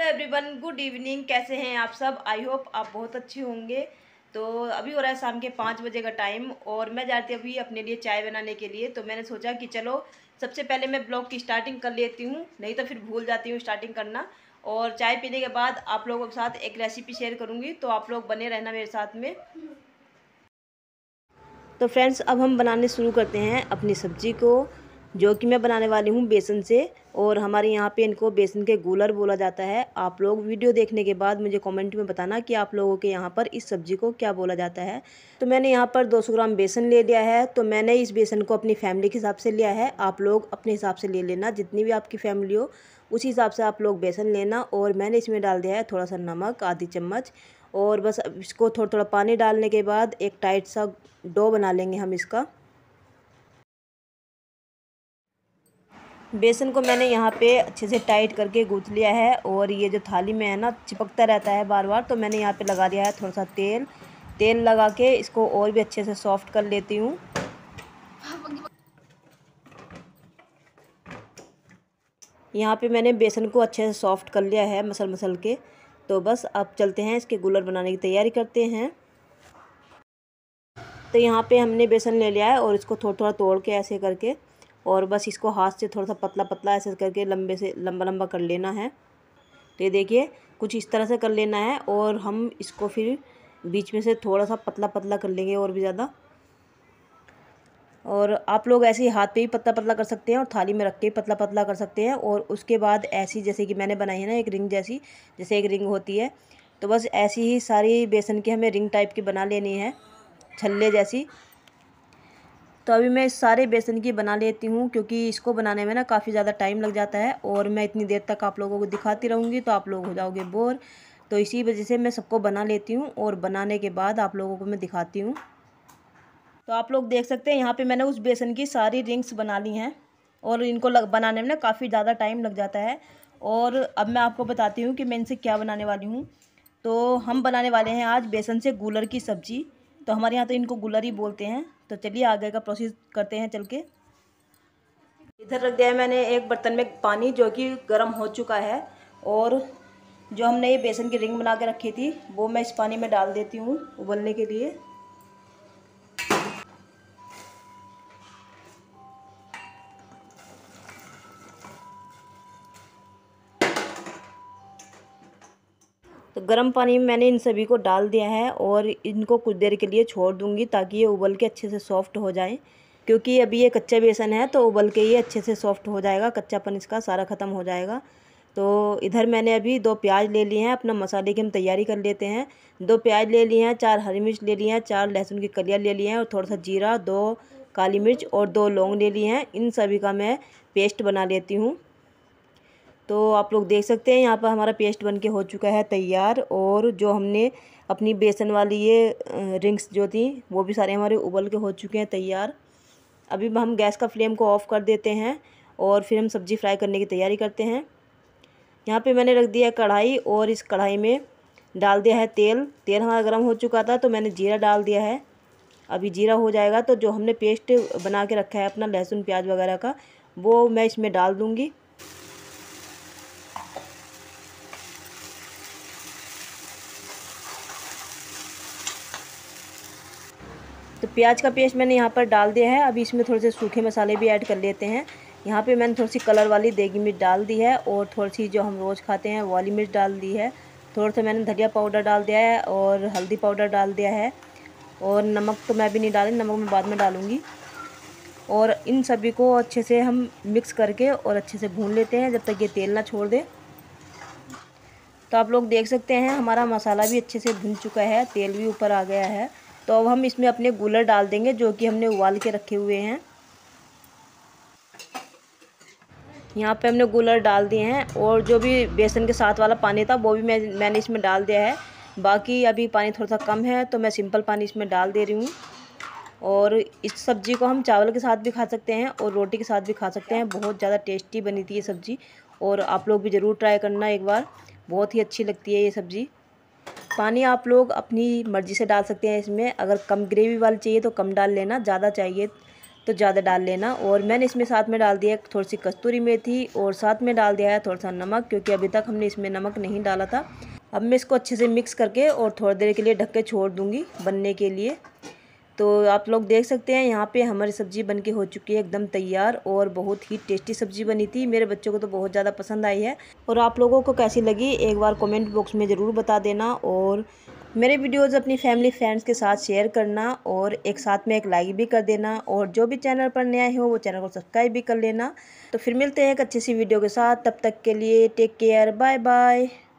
hello everyone good evening कैसे हैं आप सब आई होप आप बहुत अच्छे होंगे तो अभी हो रहा है शाम के पाँच बजे का टाइम और मैं जाती अभी अपने लिए चाय बनाने के लिए तो मैंने सोचा कि चलो सबसे पहले मैं ब्लॉग की स्टार्टिंग कर लेती हूँ नहीं तो फिर भूल जाती हूँ स्टार्टिंग करना और चाय पीने के बाद आप लोगों के साथ एक रेसिपी शेयर करूँगी तो आप लोग बने रहना मेरे साथ में तो फ्रेंड्स अब हम बनाने शुरू करते हैं अपनी सब्जी को जो कि मैं बनाने वाली हूँ बेसन से और हमारे यहाँ पे इनको बेसन के गूलर बोला जाता है आप लोग वीडियो देखने के बाद मुझे कमेंट में बताना कि आप लोगों के यहाँ पर इस सब्ज़ी को क्या बोला जाता है तो मैंने यहाँ पर 200 ग्राम बेसन ले लिया है तो मैंने इस बेसन को अपनी फैमिली के हिसाब से लिया है आप लोग अपने हिसाब से ले लेना जितनी भी आपकी फैमिली हो उसी हिसाब से आप लोग बेसन लेना और मैंने इसमें डाल दिया है थोड़ा सा नमक आधी चम्मच और बस इसको थोड़ा थोड़ा पानी डालने के बाद एक टाइट सा डो बना लेंगे हम इसका बेसन को मैंने यहाँ पे अच्छे से टाइट करके गूँथ लिया है और ये जो थाली में है ना चिपकता रहता है बार बार तो मैंने यहाँ पे लगा दिया है थोड़ा सा तेल तेल लगा के इसको और भी अच्छे से सॉफ्ट कर लेती हूँ यहाँ पे मैंने बेसन को अच्छे से सॉफ्ट कर लिया है मसल मसल के तो बस अब चलते हैं इसके गुलर बनाने की तैयारी करते हैं तो यहाँ पे हमने बेसन ले लिया है और इसको थोड़ा थोड़ा तोड़ के ऐसे करके और बस इसको हाथ से थोड़ा सा पतला पतला ऐसे करके लंबे से लंबा लंबा कर लेना है तो ये देखिए कुछ इस तरह से कर लेना है और हम इसको फिर बीच में से थोड़ा सा पतला पतला कर लेंगे और भी ज़्यादा और आप लोग ऐसे ही हाथ पे ही पतला पतला कर सकते हैं और थाली में रख के पतला पतला कर सकते हैं और उसके बाद ऐसी जैसे कि मैंने बनाई है ना एक रिंग जैसी जैसे एक रिंग होती है तो बस ऐसी ही सारी बेसन की हमें रिंग टाइप की बना लेनी है छल्ले जैसी तो अभी मैं सारे बेसन की बना लेती हूँ क्योंकि इसको बनाने में ना काफ़ी ज़्यादा टाइम लग जाता है और मैं इतनी देर तक आप लोगों को दिखाती रहूँगी तो आप लोग हो जाओगे बोर तो इसी वजह से मैं सबको बना लेती हूँ और बनाने के बाद आप लोगों को मैं दिखाती हूँ तो आप लोग देख सकते हैं यहाँ पर मैंने उस बेसन की सारी रिंग्स बना ली हैं और इनको लग बनाने में ना काफ़ी ज़्यादा टाइम लग जाता है और अब मैं आपको बताती हूँ कि मैं इनसे क्या बनाने वाली हूँ तो हम बनाने वाले हैं आज बेसन से गुलर की सब्ज़ी तो हमारे यहाँ तो इनको गुलर ही बोलते हैं तो चलिए आगे का प्रोसेस करते हैं चल के इधर रख दिया है मैंने एक बर्तन में पानी जो कि गर्म हो चुका है और जो हमने ये बेसन की रिंग बना के रखी थी वो मैं इस पानी में डाल देती हूँ उबलने के लिए तो गर्म पानी में मैंने इन सभी को डाल दिया है और इनको कुछ देर के लिए छोड़ दूंगी ताकि ये उबल के अच्छे से सॉफ्ट हो जाए क्योंकि अभी ये कच्चा बेसन है तो उबल के ये अच्छे से सॉफ्ट हो जाएगा कच्चापन इसका सारा ख़त्म हो जाएगा तो इधर मैंने अभी दो प्याज ले लिए हैं अपना मसाले की हम तैयारी कर लेते हैं दो प्याज ले लिए हैं चार हरी मिर्च ले लिए हैं चार लहसुन की कलियाँ ले लिए हैं और थोड़ा सा जीरा दो काली मिर्च और दो लौंग ले लिए हैं इन सभी का मैं पेस्ट बना लेती हूँ तो आप लोग देख सकते हैं यहाँ पर हमारा पेस्ट बन के हो चुका है तैयार और जो हमने अपनी बेसन वाली ये रिंग्स जो थी वो भी सारे हमारे उबल के हो चुके हैं तैयार अभी हम गैस का फ्लेम को ऑफ़ कर देते हैं और फिर हम सब्ज़ी फ्राई करने की तैयारी करते हैं यहाँ पे मैंने रख दिया है कढ़ाई और इस कढ़ाई में डाल दिया है तेल तेल हमारा गर्म हो चुका था तो मैंने जीरा डाल दिया है अभी जीरा हो जाएगा तो जो हमने पेस्ट बना के रखा है अपना लहसुन प्याज वगैरह का वो मैं इसमें डाल दूँगी तो प्याज का पेस्ट मैंने यहाँ पर डाल दिया है अभी इसमें थोड़े से सूखे मसाले भी ऐड कर लेते हैं यहाँ पे मैंने थोड़ी सी कलर वाली देगी मिर्च डाल दी है और थोड़ी सी जो हम रोज़ खाते हैं वाली मिर्च डाल दी है थोड़ा सा मैंने धनिया पाउडर डाल दिया है और हल्दी पाउडर डाल दिया है और नमक तो मैं भी नहीं डाली नमक मैं बाद में डालूँगी और इन सभी को अच्छे से हम मिक्स करके और अच्छे से भून लेते हैं जब तक ये तेल ना छोड़ दे तो आप लोग देख सकते हैं हमारा मसाला भी अच्छे से भुन चुका है तेल भी ऊपर आ गया है तो अब हम इसमें अपने गुलर डाल देंगे जो कि हमने उबाल के रखे हुए हैं यहाँ पे हमने गुलर डाल दिए हैं और जो भी बेसन के साथ वाला पानी था वो भी मैं मैंने इसमें डाल दिया है बाकी अभी पानी थोड़ा सा कम है तो मैं सिंपल पानी इसमें डाल दे रही हूँ और इस सब्ज़ी को हम चावल के साथ भी खा सकते हैं और रोटी के साथ भी खा सकते हैं बहुत ज़्यादा टेस्टी बनी थी ये सब्ज़ी और आप लोग भी ज़रूर ट्राई करना एक बार बहुत ही अच्छी लगती है ये सब्ज़ी पानी आप लोग अपनी मर्ज़ी से डाल सकते हैं इसमें अगर कम ग्रेवी वाली चाहिए तो कम डाल लेना ज़्यादा चाहिए तो ज़्यादा डाल लेना और मैंने इसमें साथ में डाल दिया थोड़ी सी कस्तूरी मेथी और साथ में डाल दिया है थोड़ा सा नमक क्योंकि अभी तक हमने इसमें नमक नहीं डाला था अब मैं इसको अच्छे से मिक्स करके और थोड़ी देर के लिए ढक के छोड़ दूँगी बनने के लिए तो आप लोग देख सकते हैं यहाँ पे हमारी सब्ज़ी बन के हो चुकी है एकदम तैयार और बहुत ही टेस्टी सब्ज़ी बनी थी मेरे बच्चों को तो बहुत ज़्यादा पसंद आई है और आप लोगों को कैसी लगी एक बार कमेंट बॉक्स में ज़रूर बता देना और मेरे वीडियोज़ अपनी फैमिली फ्रेंड्स के साथ शेयर करना और एक साथ में एक लाइक भी कर देना और जो भी चैनल पर नया हो वो चैनल को सब्सक्राइब भी कर लेना तो फिर मिलते हैं एक अच्छी सी वीडियो के साथ तब तक के लिए टेक केयर बाय बाय